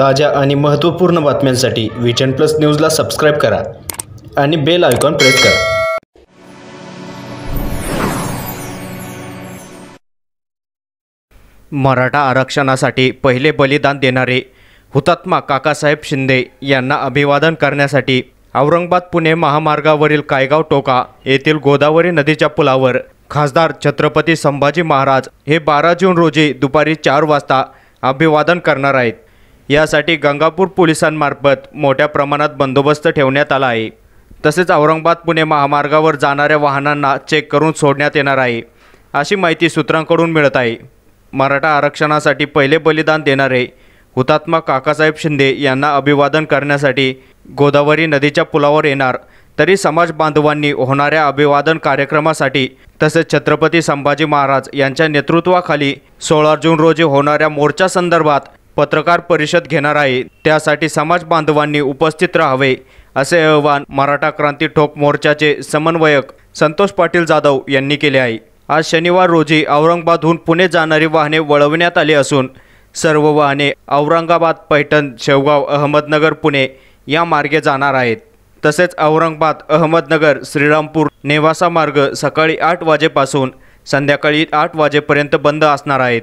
ताज्या आणि महत्त्वपूर्ण बातम्यांसाठी विजन प्लस न्यूजला सबस्क्राईब करा आणि बेल आयकॉन प्रेस करा मराठा आरक्षणासाठी पहिले बलिदान देणारे हुतात्मा काकासाहेब शिंदे यांना अभिवादन करण्यासाठी औरंगाबाद पुणे महामार्गावरील कायगाव टोका येथील गोदावरी नदीच्या पुलावर खासदार छत्रपती संभाजी महाराज हे बारा जून रोजी दुपारी चार वाजता अभिवादन करणार आहेत यासाठी गंगापूर पोलिसांमार्फत मोठ्या प्रमाणात बंदोबस्त ठेवण्यात आला आहे तसेच औरंगाबाद पुणे महामार्गावर जाणाऱ्या वाहनांना चेक करून सोडण्यात येणार आहे अशी माहिती सूत्रांकडून मिळत आहे मराठा आरक्षणासाठी पहिले बलिदान देणारे हुतात्मा काकासाहेब शिंदे यांना अभिवादन करण्यासाठी गोदावरी नदीच्या पुलावर येणार तरी समाज बांधवांनी होणाऱ्या अभिवादन कार्यक्रमासाठी तसेच छत्रपती संभाजी महाराज यांच्या नेतृत्वाखाली सोळा जून रोजी होणाऱ्या मोर्चासंदर्भात पत्रकार परिषद घेणार आहे त्यासाठी समाज बांधवांनी उपस्थित राहावे असे आवाहन मराठा क्रांती ठोक मोर्चाचे समन्वयक संतोष पाटील जाधव यांनी केले आहे आज शनिवार रोजी औरंगाबादहून पुणे जाणारी वाहने वळवण्यात आली असून सर्व वाहने औरंगाबाद पैठण शेवगाव अहमदनगर पुणे या मार्गे जाणार आहेत तसेच औरंगाबाद अहमदनगर श्रीरामपूर नेवासा मार्ग सकाळी आठ वाजेपासून संध्याकाळी आठ वाजेपर्यंत बंद असणार आहेत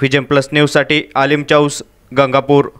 व्हिजन प्लस न्यूजसाठी आलिम चाऊस गंगापूर